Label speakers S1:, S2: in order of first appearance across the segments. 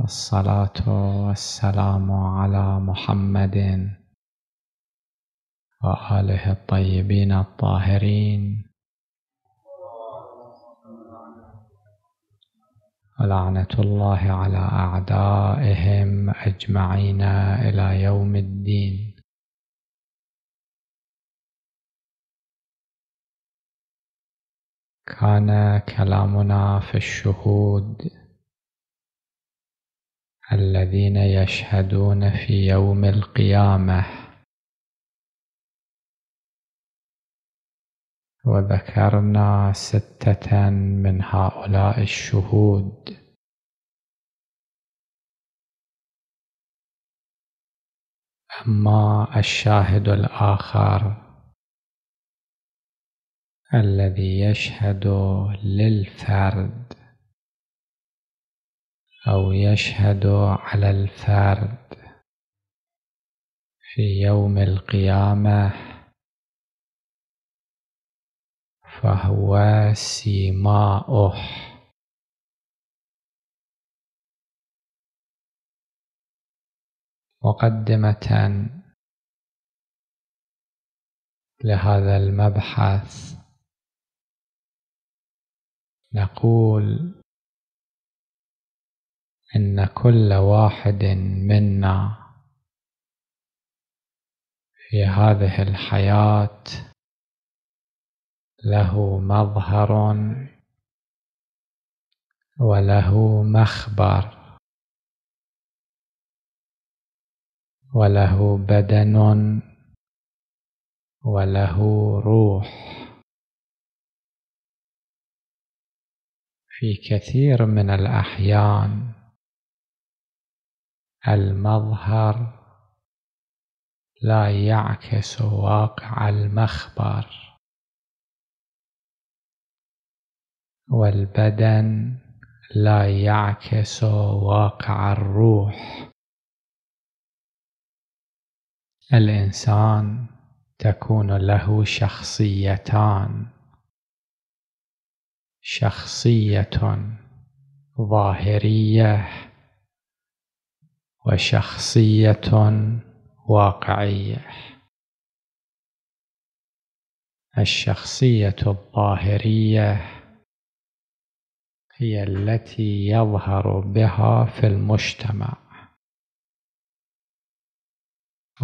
S1: الصلاة والسلام على محمد وآله الطيبين الطاهرين ولعنة الله على أعدائهم أجمعين إلى يوم الدين كان كلامنا في الشهود الذين يشهدون في يوم القيامة وذكرنا ستة من هؤلاء الشهود
S2: أما الشاهد الآخر
S1: الذي يشهد للفرد أو يشهد على الفرد في يوم القيامة فهو سيماؤه مقدمة لهذا المبحث نقول ان كل واحد منا
S2: في هذه
S1: الحياه له مظهر وله مخبر وله بدن وله روح في كثير من الاحيان المظهر لا يعكس واقع المخبر والبدن لا يعكس واقع الروح الانسان تكون له شخصيتان شخصيه ظاهريه وشخصية واقعية الشخصية الظاهرية هي التي يظهر بها في المجتمع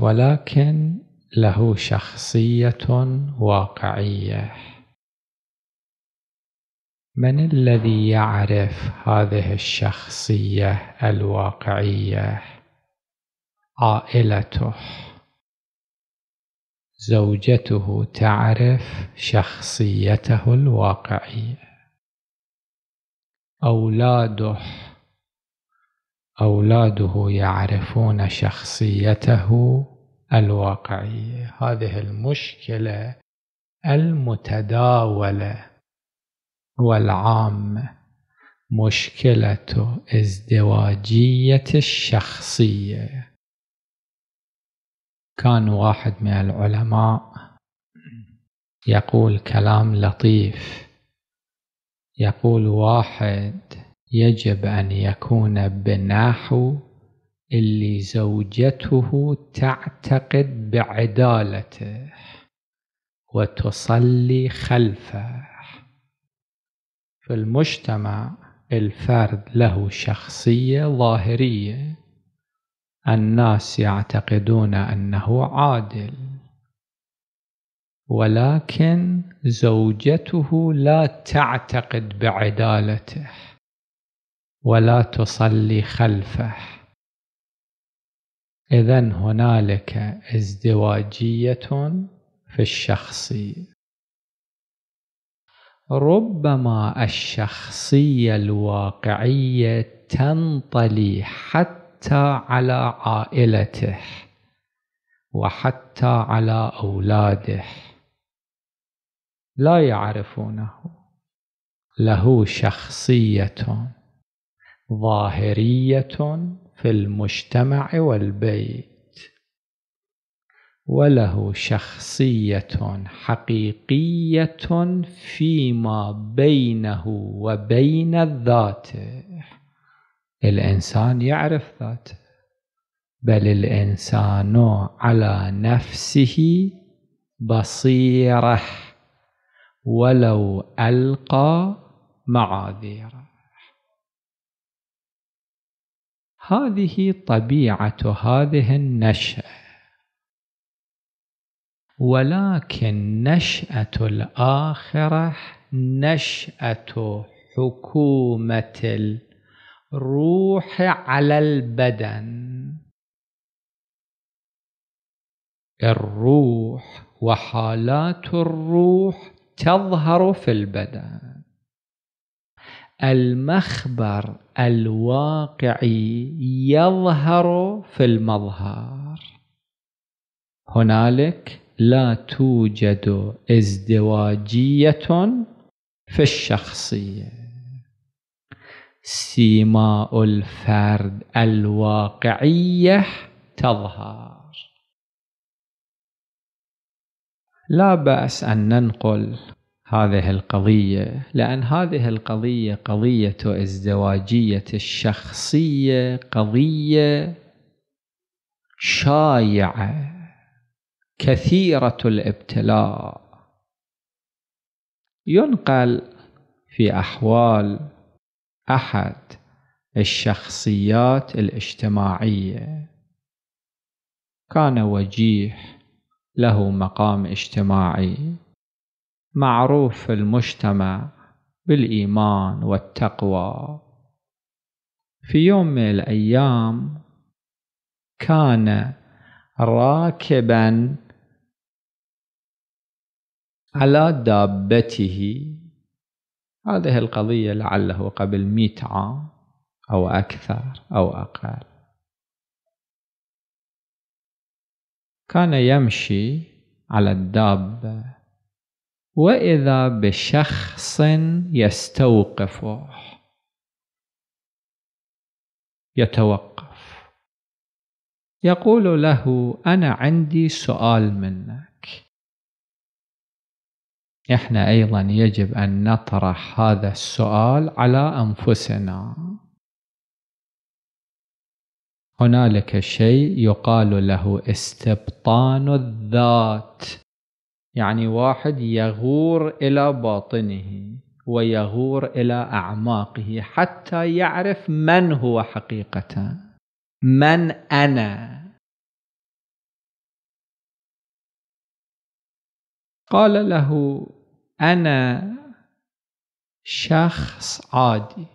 S1: ولكن له شخصية واقعية من الذي يعرف هذه الشخصيه الواقعيه عائلته زوجته تعرف شخصيته الواقعيه اولاده اولاده يعرفون شخصيته الواقعيه هذه المشكله المتداوله والعامة مشكلة ازدواجية الشخصية كان واحد من العلماء يقول كلام لطيف يقول واحد يجب أن يكون بنحو اللي زوجته تعتقد بعدالته وتصلي خلفه في المجتمع الفرد له شخصية ظاهرية الناس يعتقدون أنه عادل ولكن زوجته لا تعتقد بعدالته ولا تصلي خلفه إذا هنالك ازدواجية في الشخصية ربما الشخصيه الواقعيه تنطلي حتى على عائلته وحتى على اولاده لا يعرفونه له شخصيه ظاهريه في المجتمع والبيت وله شخصية حقيقية فيما بينه وبين الذات الإنسان يعرف ذاته بل الإنسان على نفسه بصيره ولو ألقى معاذيره هذه طبيعة هذه النشأة ولكن نشأة الآخرة نشأة حكومة الروح على البدن الروح وحالات الروح تظهر في البدن المخبر الواقعي يظهر في المظهر هنالك لا توجد ازدواجية في الشخصية سيماء الفرد الواقعية تظهر لا بأس أن ننقل هذه القضية لأن هذه القضية قضية ازدواجية الشخصية قضية شايعة كثيرة الابتلاء ينقل في أحوال أحد الشخصيات الاجتماعية كان وجيح له مقام اجتماعي معروف في المجتمع بالإيمان والتقوى في يوم من الأيام كان راكبا على دابته هذه القضية لعله قبل مئة عام أو أكثر أو أقل كان يمشي على الدابة وإذا بشخص يستوقفه يتوقف يقول له أنا عندي سؤال منك احنا ايضا يجب ان نطرح هذا السؤال على انفسنا هنالك شيء يقال له استبطان الذات يعني واحد يغور الى باطنه ويغور الى اعماقه حتى يعرف من هو حقيقه من انا قال له انا شخص عادي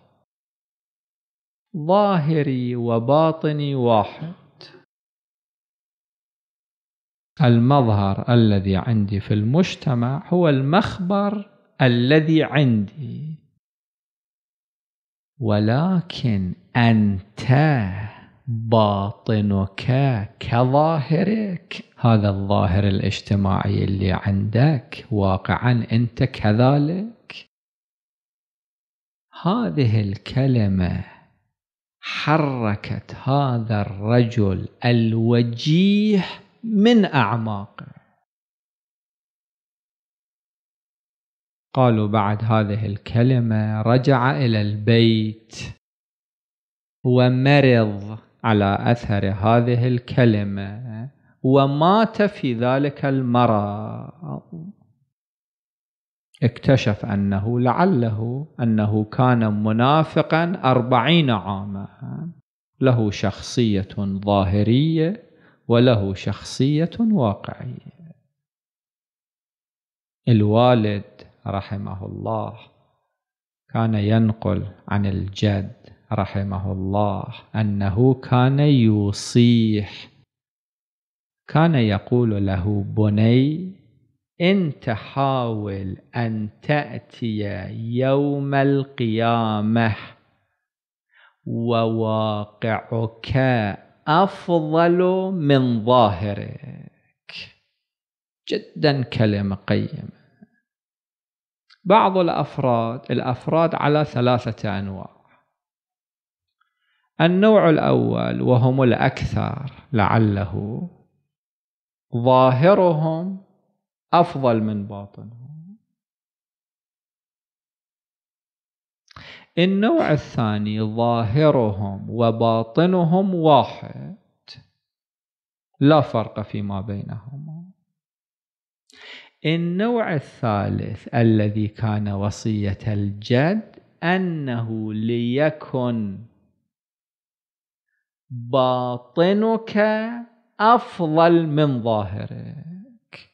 S1: ظاهري وباطني واحد المظهر الذي عندي في المجتمع هو المخبر الذي عندي ولكن انت باطنك كظاهرك هذا الظاهر الاجتماعي اللي عندك واقعا انت كذلك هذه الكلمه حركت هذا الرجل الوجيه من اعماقه قالوا بعد هذه الكلمه رجع الى البيت ومرض على أثر هذه الكلمة ومات في ذلك المرض اكتشف أنه لعله أنه كان منافقا أربعين عاما له شخصية ظاهرية وله شخصية واقعية الوالد رحمه الله كان ينقل عن الجد رحمه الله أنه كان يوصيح كان يقول له بني إن تحاول أن تأتي يوم القيامة وواقعك أفضل من ظاهرك جدا كلمة قيمة بعض الأفراد الأفراد على ثلاثة أنواع النوع الأول وهم الأكثر لعله ظاهرهم أفضل من باطنهم النوع الثاني ظاهرهم وباطنهم واحد لا فرق فيما بينهما النوع الثالث الذي كان وصية الجد أنه ليكن باطنك افضل من ظاهرك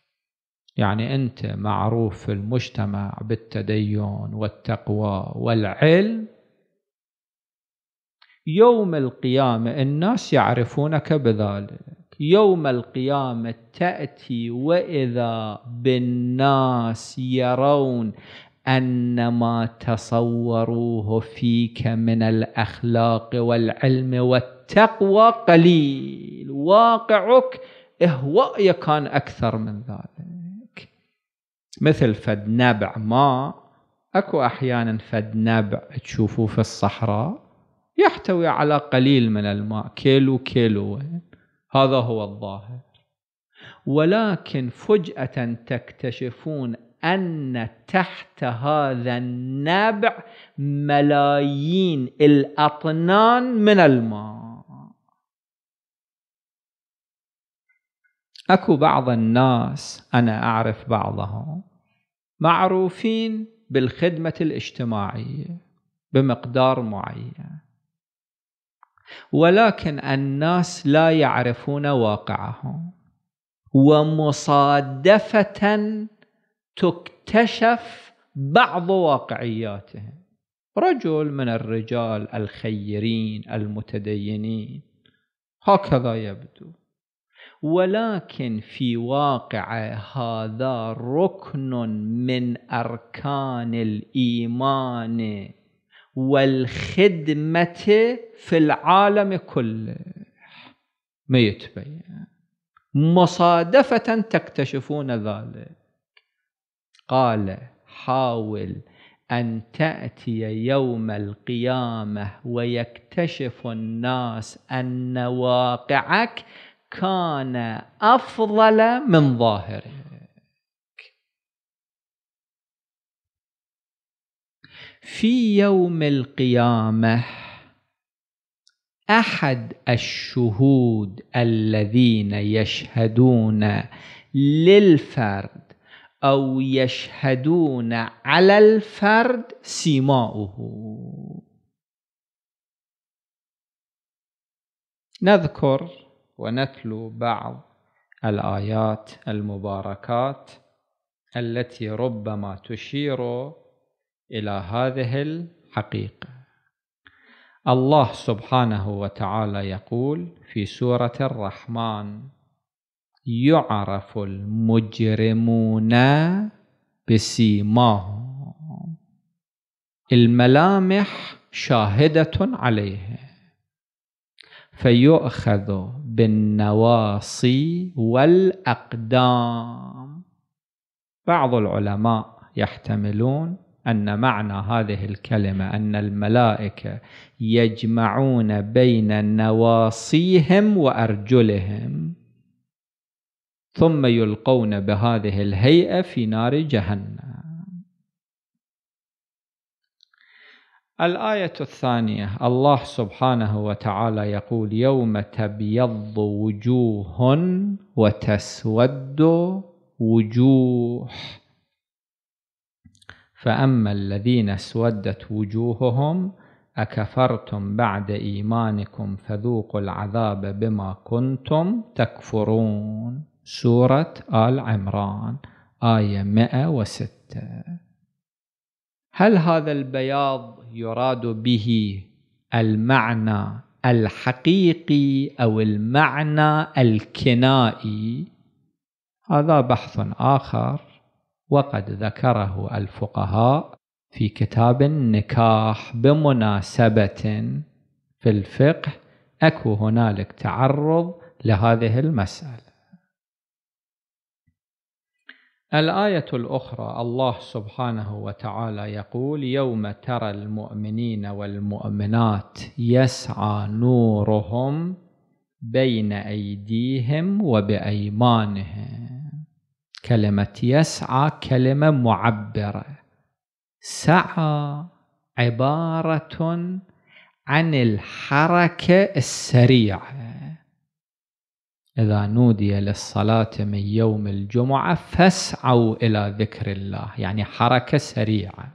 S1: يعني انت معروف في المجتمع بالتدين والتقوى والعلم يوم القيامه الناس يعرفونك بذلك يوم القيامة تأتي وإذا بالناس يرون أن ما تصوروه فيك من الأخلاق والعلم والتقوى التقوى قليل واقعك اهواء كان أكثر من ذلك مثل فد نبع ما أكو أحيانا فد نبع تشوفوه في الصحراء يحتوي على قليل من الماء كيلو كيلو هذا هو الظاهر ولكن فجأة تكتشفون أن تحت هذا النبع ملايين الأطنان من الماء اكو بعض الناس انا اعرف بعضهم معروفين بالخدمه الاجتماعيه بمقدار معين ولكن الناس لا يعرفون واقعهم ومصادفه تكتشف بعض واقعياتهم رجل من الرجال الخيرين المتدينين هكذا يبدو ولكن في واقع هذا ركن من أركان الإيمان والخدمة في العالم كله ما يتبين مصادفة تكتشفون ذلك قال حاول أن تأتي يوم القيامة ويكتشف الناس أن واقعك كان أفضل من ظاهرك في يوم القيامة أحد الشهود الذين يشهدون للفرد أو يشهدون على الفرد سيماؤه نذكر ونتلو بعض الآيات المباركات التي ربما تشير إلى هذه الحقيقة الله سبحانه وتعالى يقول في سورة الرحمن يعرف المجرمون بسيماهم الملامح شاهدة عليهم فيؤخذ بالنواصي والاقدام بعض العلماء يحتملون ان معنى هذه الكلمه ان الملائكه يجمعون بين نواصيهم وارجلهم ثم يلقون بهذه الهيئه في نار جهنم الآية الثانية الله سبحانه وتعالى يقول يوم تبيض وجوه وتسود وجوه فأما الذين اسودت وجوههم أكفرتم بعد إيمانكم فذوقوا العذاب بما كنتم تكفرون سورة آل عمران آية 106 هل هذا البياض يراد به المعنى الحقيقي او المعنى الكنائي هذا بحث اخر وقد ذكره الفقهاء في كتاب النكاح بمناسبه في الفقه اكو هنالك تعرض لهذه المساله الآية الأخرى الله سبحانه وتعالى يقول يوم ترى المؤمنين والمؤمنات يسعى نورهم بين أيديهم وبأيمانهم كلمة يسعى كلمة معبرة سعى عبارة عن الحركة السريعة إذا نودي للصلاة من يوم الجمعة فاسعوا إلى ذكر الله يعني حركة سريعة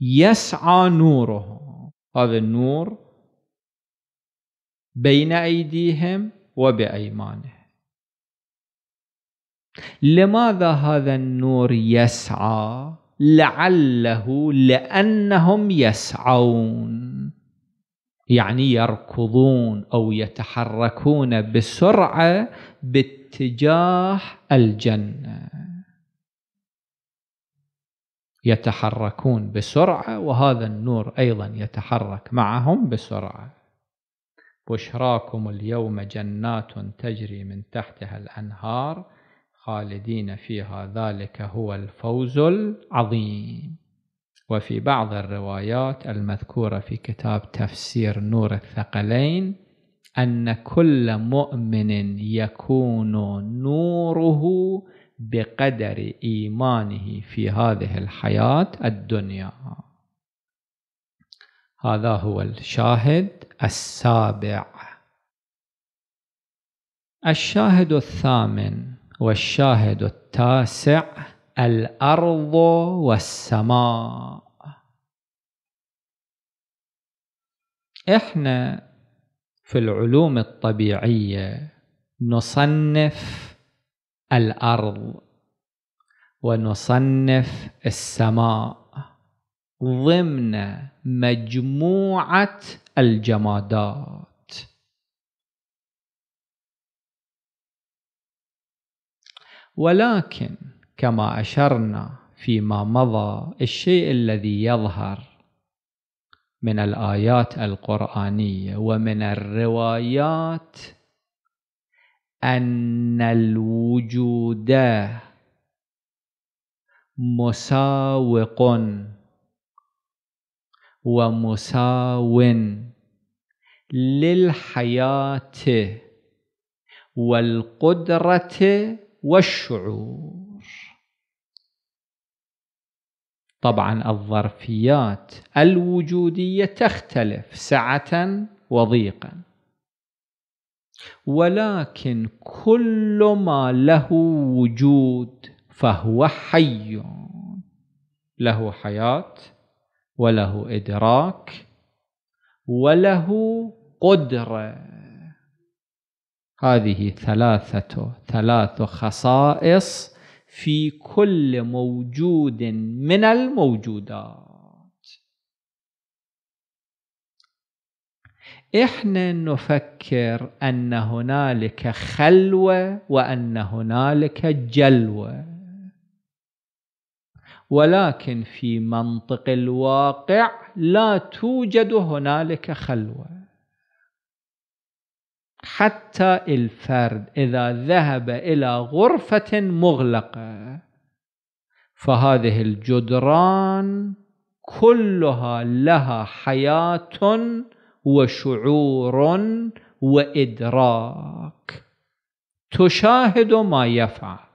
S1: يسعى نوره هذا النور بين أيديهم وبأيمانه لماذا هذا النور يسعى لعله لأنهم يسعون يعني يركضون او يتحركون بسرعه باتجاه الجنه يتحركون بسرعه وهذا النور ايضا يتحرك معهم بسرعه بشراكم اليوم جنات تجري من تحتها الانهار خالدين فيها ذلك هو الفوز العظيم وفي بعض الروايات المذكورة في كتاب تفسير نور الثقلين أن كل مؤمن يكون نوره بقدر إيمانه في هذه الحياة الدنيا هذا هو الشاهد السابع الشاهد الثامن والشاهد التاسع الأرض والسماء إحنا في العلوم الطبيعية نصنف الأرض ونصنف السماء ضمن مجموعة الجمادات ولكن كما أشرنا فيما مضى الشيء الذي يظهر من الآيات القرآنية ومن الروايات أن الوجود مساوق ومساو للحياة والقدرة والشعور طبعا الظرفيات الوجودية تختلف سعة وضيقا ولكن كل ما له وجود فهو حي له حياة وله إدراك وله قدرة هذه ثلاثة ثلاث خصائص في كل موجود من الموجودات احنا نفكر ان هنالك خلوه وان هنالك جلوه ولكن في منطق الواقع لا توجد هنالك خلوه حتى الفرد إذا ذهب إلى غرفة مغلقة فهذه الجدران كلها لها حياة وشعور وإدراك تشاهد ما يفعل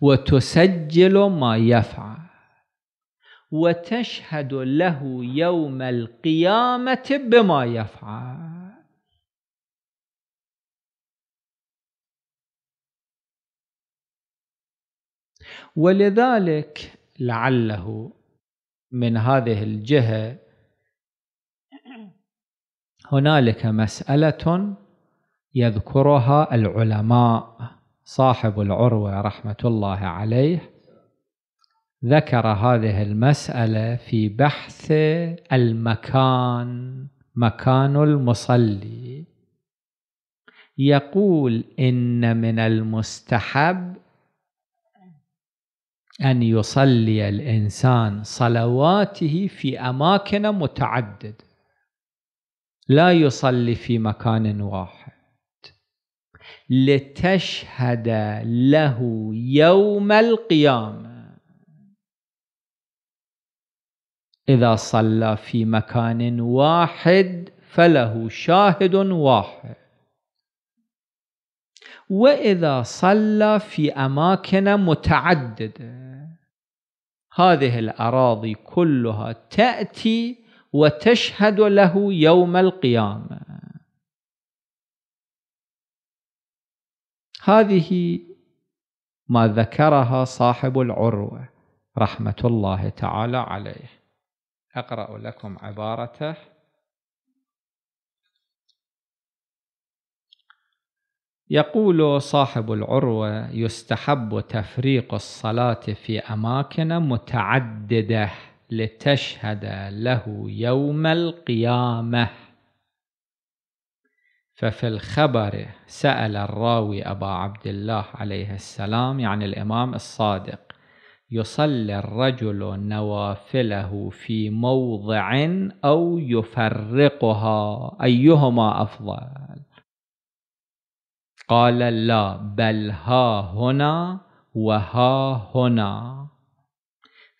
S1: وتسجل ما يفعل وتشهد له يوم القيامة بما يفعل ولذلك لعله من هذه الجهة هنالك مسألة يذكرها العلماء صاحب العروة رحمة الله عليه ذكر هذه المسألة في بحث المكان مكان المصلي يقول إن من المستحب أن يصلي الإنسان صلواته في أماكن متعددة لا يصلي في مكان واحد لتشهد له يوم القيامة إذا صلى في مكان واحد فله شاهد واحد وإذا صلى في أماكن متعددة هذه الأراضي كلها تأتي وتشهد له يوم القيامة هذه ما ذكرها صاحب العروة رحمة الله تعالى عليه أقرأ لكم عبارته يقول صاحب العروة يستحب تفريق الصلاة في أماكن متعددة لتشهد له يوم القيامة ففي الخبر سأل الراوي أبا عبد الله عليه السلام يعني الإمام الصادق يصلي الرجل نوافله في موضع أو يفرقها أيهما أفضل قال لا بل ها هنا وها هنا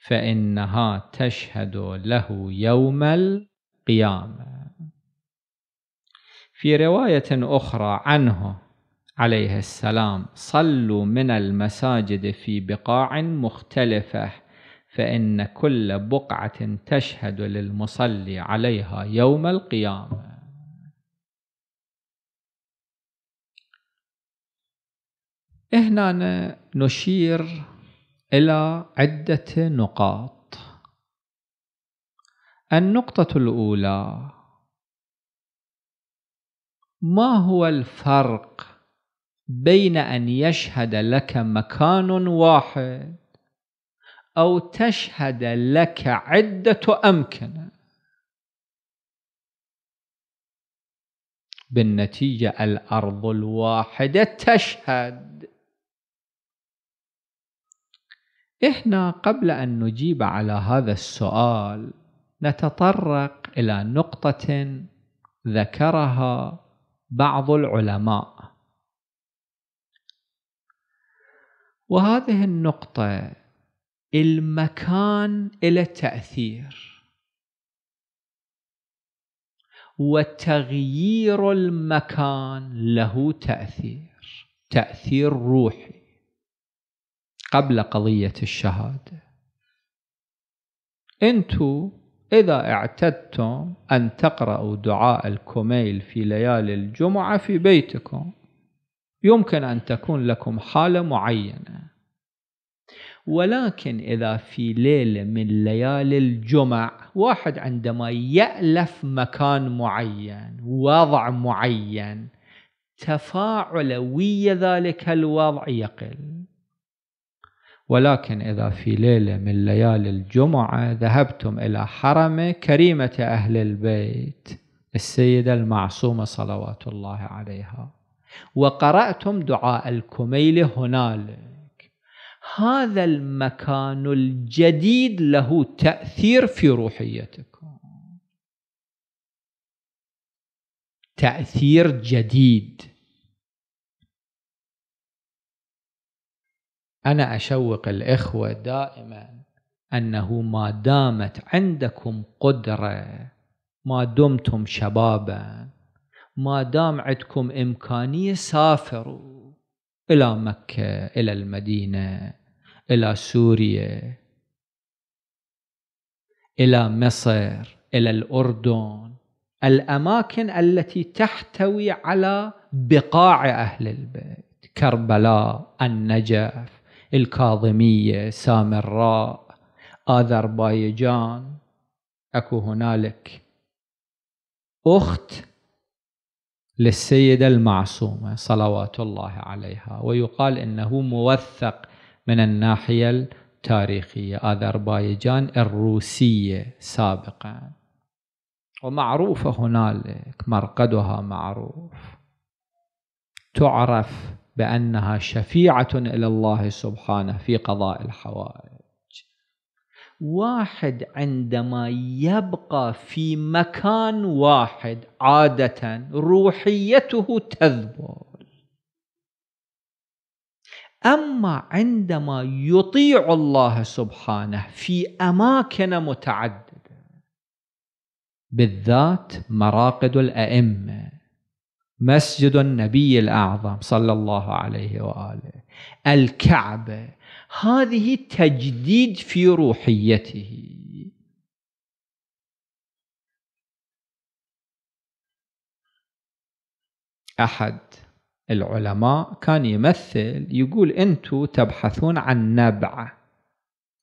S1: فإنها تشهد له يوم القيامة في رواية أخرى عنه عليه السلام صلوا من المساجد في بقاع مختلفة فإن كل بقعة تشهد للمصلي عليها يوم القيامة هنا نشير إلى عدة نقاط النقطة الأولى ما هو الفرق بين أن يشهد لك مكان واحد أو تشهد لك عدة أمكنة بالنتيجة الأرض الواحدة تشهد إحنا قبل أن نجيب على هذا السؤال نتطرق إلى نقطة ذكرها بعض العلماء وهذه النقطة المكان له تأثير وتغيير المكان له تأثير تأثير روحي قبل قضية الشهادة انتو إذا اعتدتم أن تقرأوا دعاء الكميل في ليالي الجمعة في بيتكم يمكن أن تكون لكم حالة معينة ولكن إذا في ليلة من ليالي الجمع واحد عندما يألف مكان معين وضع معين تفاعل ويا ذلك الوضع يقل ولكن إذا في ليلة من ليالي الجمعة ذهبتم إلى حرم كريمة أهل البيت السيدة المعصومة صلوات الله عليها وقرأتم دعاء الكميل هنالك هذا المكان الجديد له تأثير في روحيتكم تأثير جديد أنا أشوق الإخوة دائما أنه ما دامت عندكم قدرة ما دمتم شبابا ما دام عندكم إمكانية سافروا إلى مكة إلى المدينة إلى سوريا إلى مصر إلى الأردن الأماكن التي تحتوي على بقاع أهل البيت كربلاء النجف الكاظمية سامراء آذربايجان أكو هنالك أخت للسيدة المعصومة صلوات الله عليها ويقال إنه موثق من الناحية التاريخية أذربيجان الروسية سابقا ومعروفة هنالك مرقدها معروف تعرف بأنها شفيعة إلى الله سبحانه في قضاء الحوائج واحد عندما يبقى في مكان واحد عادة روحيته تذبل أما عندما يطيع الله سبحانه في أماكن متعددة بالذات مراقد الأئمة مسجد النبي الأعظم صلى الله عليه وآله الكعبة هذه تجديد في روحيته أحد العلماء كان يمثل يقول أنتم تبحثون عن نبع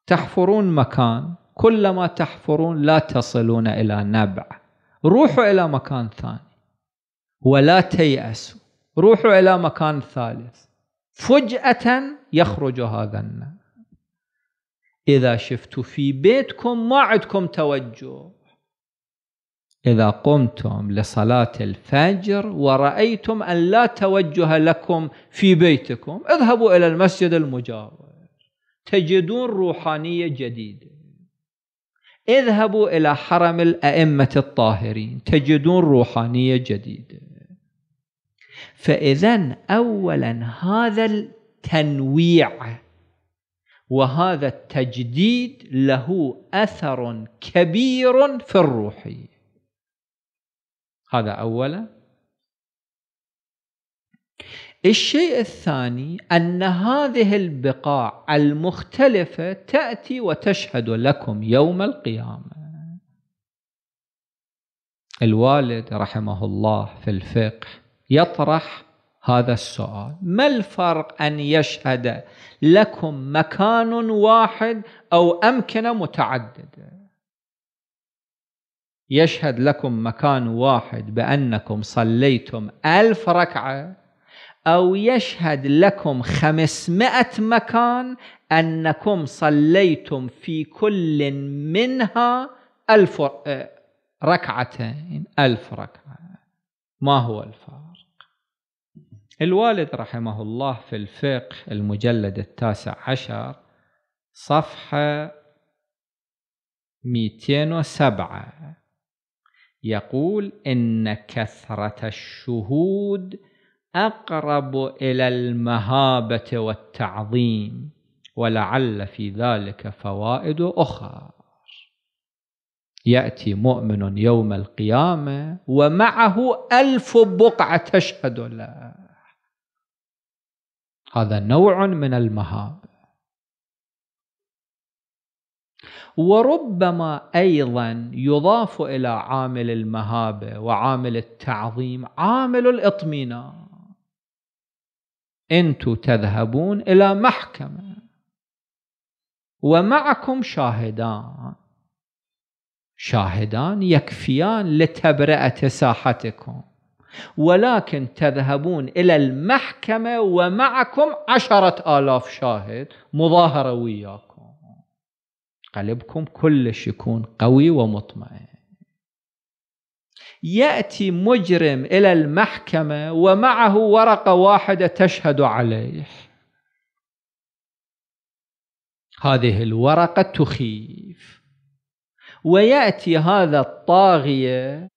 S1: تحفرون مكان كلما تحفرون لا تصلون إلى نبع روحوا إلى مكان ثاني ولا تيأسوا روحوا إلى مكان ثالث فجأة يخرج هذا النار إذا شفتوا في بيتكم ما عندكم توجه إذا قمتم لصلاة الفجر ورأيتم أن لا توجه لكم في بيتكم اذهبوا إلى المسجد المجاور تجدون روحانية جديدة اذهبوا إلى حرم الأئمة الطاهرين تجدون روحانية جديدة فإذا أولا هذا التنويع وهذا التجديد له أثر كبير في الروح هذا أولا الشيء الثاني أن هذه البقاع المختلفة تأتي وتشهد لكم يوم القيامة الوالد رحمه الله في الفقه يطرح هذا السؤال ما الفرق أن يشهد لكم مكان واحد أو أمكنة متعددة يشهد لكم مكان واحد بأنكم صليتم ألف ركعة أو يشهد لكم خمسمائة مكان أنكم صليتم في كل منها ألف آه، ركعتين ألف ركعة ما هو الفرق الوالد رحمه الله في الفقه المجلد التاسع عشر صفحة 207 يقول إن كثرة الشهود أقرب إلى المهابة والتعظيم ولعل في ذلك فوائد أخرى يأتي مؤمن يوم القيامة ومعه ألف بقعة تشهد له هذا نوع من المهاب وربما ايضا يضاف الى عامل المهابه وعامل التعظيم عامل الاطمئنان انتم تذهبون الى محكمه ومعكم شاهدان شاهدان يكفيان لتبرئه ساحتكم ولكن تذهبون إلى المحكمة ومعكم عشرة آلاف شاهد مظاهرة وياكم قلبكم كلش يكون قوي ومطمئن يأتي مجرم إلى المحكمة ومعه ورقة واحدة تشهد عليه هذه الورقة تخيف ويأتي هذا الطاغية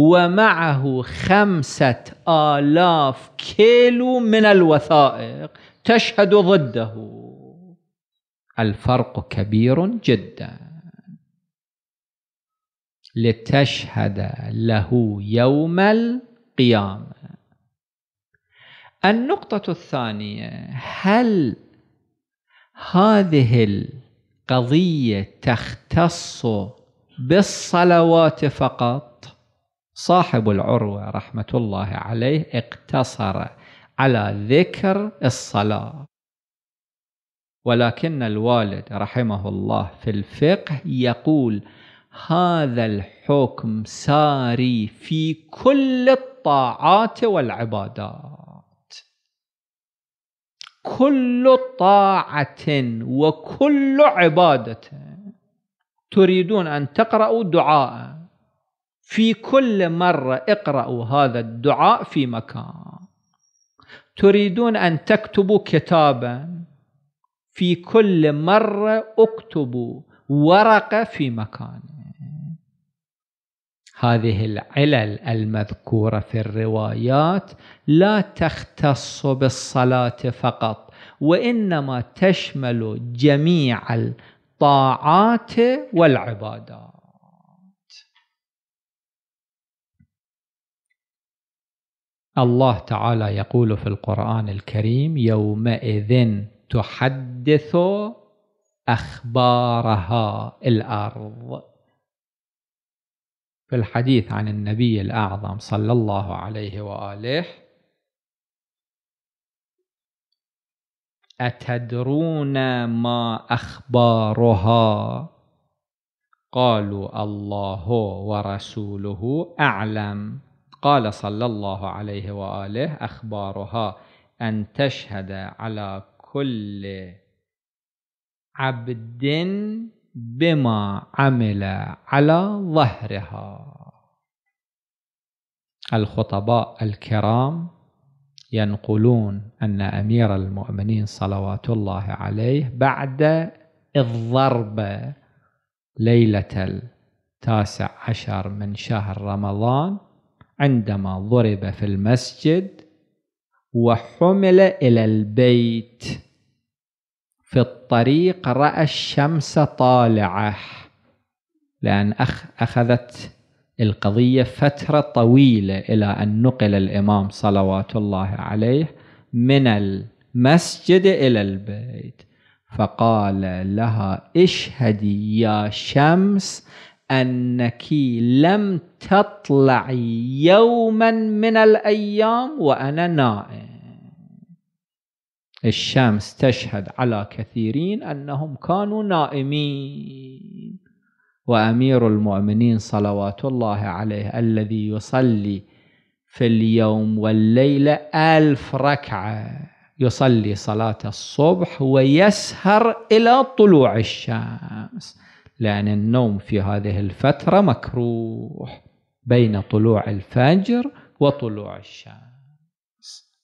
S1: ومعه خمسة آلاف كيلو من الوثائق تشهد ضده الفرق كبير جدا لتشهد له يوم القيامة النقطة الثانية هل هذه القضية تختص بالصلوات فقط صاحب العروة رحمة الله عليه اقتصر على ذكر الصلاة ولكن الوالد رحمه الله في الفقه يقول هذا الحكم ساري في كل الطاعات والعبادات كل طاعة وكل عبادة تريدون أن تقرأوا دعاءً في كل مرة اقرأوا هذا الدعاء في مكان تريدون أن تكتبوا كتابا في كل مرة اكتبوا ورقة في مكان هذه العلل المذكورة في الروايات لا تختص بالصلاة فقط وإنما تشمل جميع الطاعات والعبادات الله تعالى يقول في القرآن الكريم يومئذ تحدث أخبارها الأرض في الحديث عن النبي الأعظم صلى الله عليه وآله أتدرون ما أخبارها قالوا الله ورسوله أعلم قال صلى الله عليه وآله أخبارها أن تشهد على كل عبد بما عمل على ظهرها الخطباء الكرام ينقلون أن أمير المؤمنين صلوات الله عليه بعد الضربة ليلة التاسع عشر من شهر رمضان عندما ضرب في المسجد وحمل إلى البيت في الطريق رأى الشمس طالعة لأن أخذت القضية فترة طويلة إلى أن نقل الإمام صلوات الله عليه من المسجد إلى البيت فقال لها اشهدي يا شمس أنك لم تطلع يوما من الأيام وأنا نائم الشمس تشهد على كثيرين أنهم كانوا نائمين وأمير المؤمنين صلوات الله عليه الذي يصلي في اليوم والليلة ألف ركعة يصلي صلاة الصبح ويسهر إلى طلوع الشمس لأن النوم في هذه الفترة مكروه بين طلوع الفجر وطلوع الشمس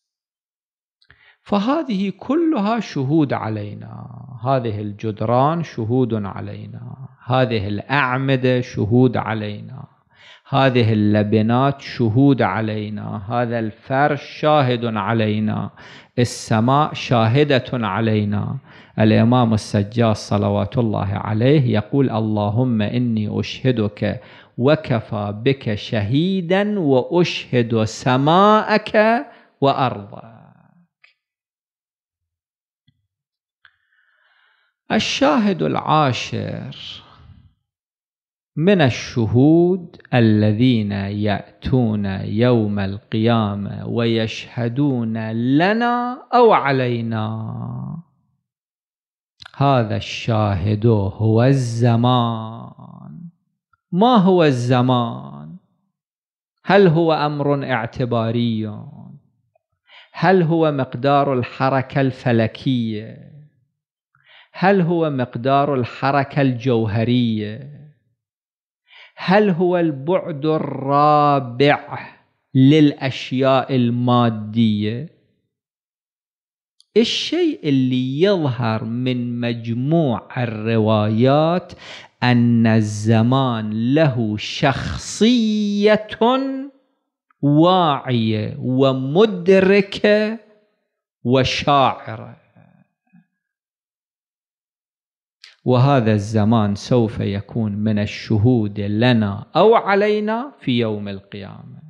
S1: فهذه كلها شهود علينا هذه الجدران شهود علينا هذه الأعمدة شهود علينا هذه اللبنات شهود علينا هذا الفرش شاهد علينا السماء شاهدة علينا الإمام السجاد صلوات الله عليه يقول اللهم إني أشهدك وكفى بك شهيدا وأشهد سماءك وأرضك الشاهد العاشر من الشهود الذين ياتون يوم القيامه ويشهدون لنا او علينا هذا الشاهد هو الزمان ما هو الزمان هل هو امر اعتباري هل هو مقدار الحركه الفلكيه هل هو مقدار الحركه الجوهريه هل هو البعد الرابع للاشياء الماديه الشيء اللي يظهر من مجموع الروايات ان الزمان له شخصيه واعيه ومدركه وشاعره وهذا الزمان سوف يكون من الشهود لنا أو علينا في يوم القيامة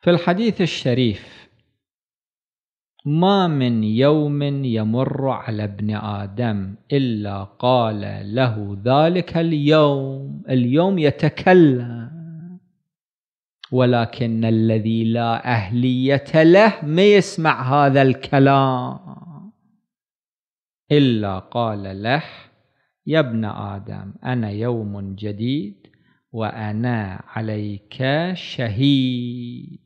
S1: في الحديث الشريف ما من يوم يمر على ابن آدم إلا قال له ذلك اليوم اليوم يتكلم ولكن الذي لا أهلية له ما يسمع هذا الكلام إلا قال له يا ابن آدم أنا يوم جديد وأنا عليك شهيد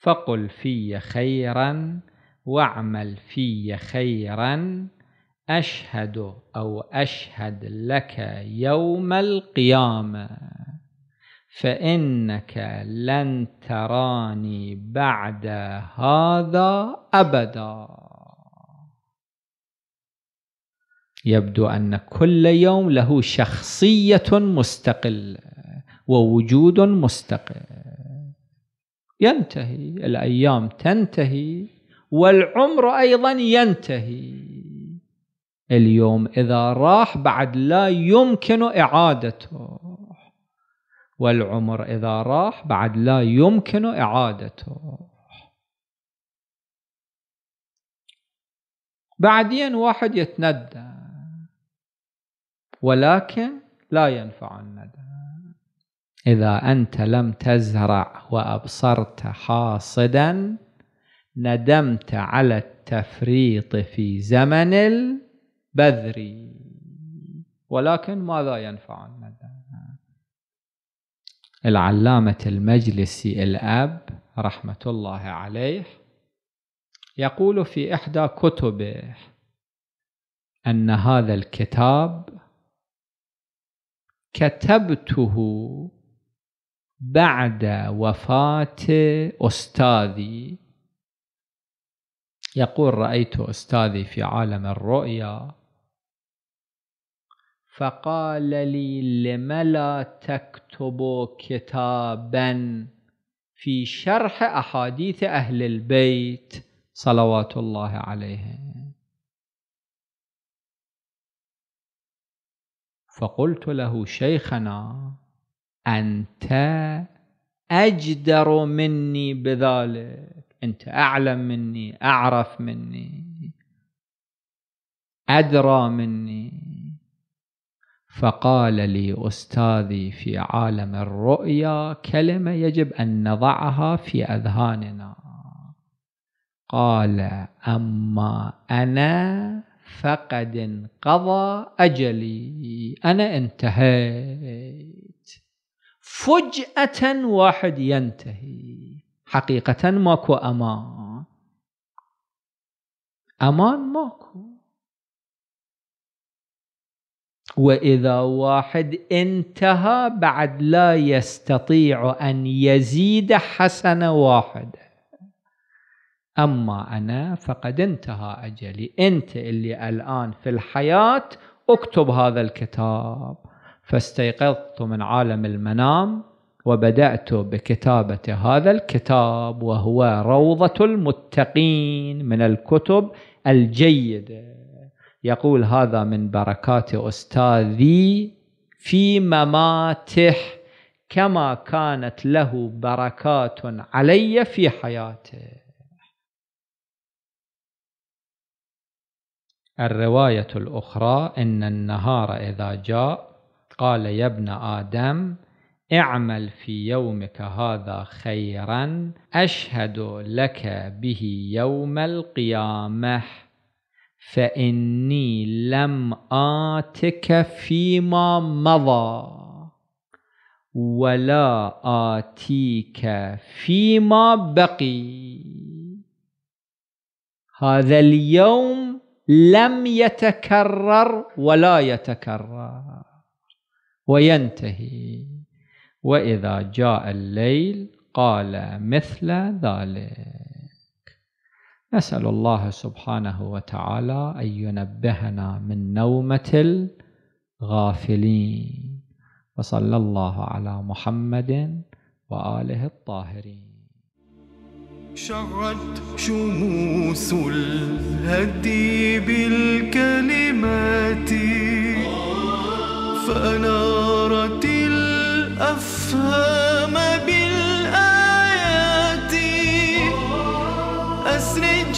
S1: فقل في خيرا واعمل في خيرا أشهد أو أشهد لك يوم القيامة فإنك لن تراني بعد هذا أبدا يبدو أن كل يوم له شخصية مستقلة ووجود مستقل ينتهي الأيام تنتهي والعمر أيضا ينتهي اليوم إذا راح بعد لا يمكن إعادته والعمر إذا راح بعد لا يمكن إعادته بعدين واحد يتندى ولكن لا ينفع الندى إذا أنت لم تزرع وأبصرت حاصدا ندمت على التفريط في زمن البذر ولكن ماذا ينفع الندى العلامة المجلسي الأب رحمة الله عليه يقول في إحدى كتبه أن هذا الكتاب كتبته بعد وفاة أستاذي يقول رأيت أستاذي في عالم الرؤيا فقال لي لم لا تكتب كتابا في شرح أحاديث أهل البيت صلوات الله عليهم فقلت له شيخنا أنت أجدر مني بذلك أنت أعلم مني أعرف مني أدرى مني فقال لي أستاذي في عالم الرؤيا كلمة يجب أن نضعها في أذهاننا قال أما أنا فقد انقضى أجلي أنا انتهيت فجأة واحد ينتهي حقيقة ماكو أمان أمان ماكو واذا واحد انتهى بعد لا يستطيع ان يزيد حسنه واحده اما انا فقد انتهى اجلي انت اللي الان في الحياه اكتب هذا الكتاب فاستيقظت من عالم المنام وبدات بكتابه هذا الكتاب وهو روضه المتقين من الكتب الجيده يقول هذا من بركات أستاذي في مماته كما كانت له بركات علي في حياته الرواية الأخرى إن النهار إذا جاء قال يا ابن آدم اعمل في يومك هذا خيرا أشهد لك به يوم القيامة فإني لم آتك فيما مضى ولا آتيك فيما بقي هذا اليوم لم يتكرر ولا يتكرر وينتهي وإذا جاء الليل قال مثل ذلك نسأل الله سبحانه وتعالى أن ينبهنا من نومة الغافلين وصلى الله على محمد وآله الطاهرين
S2: شعت شموس الهدي بالكلمات فأنارت الأفهام أسري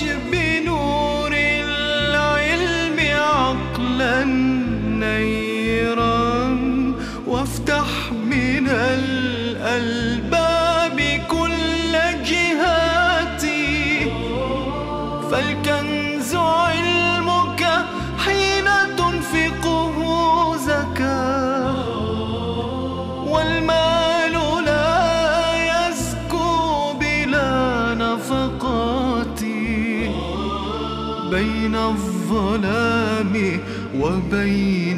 S2: 我背。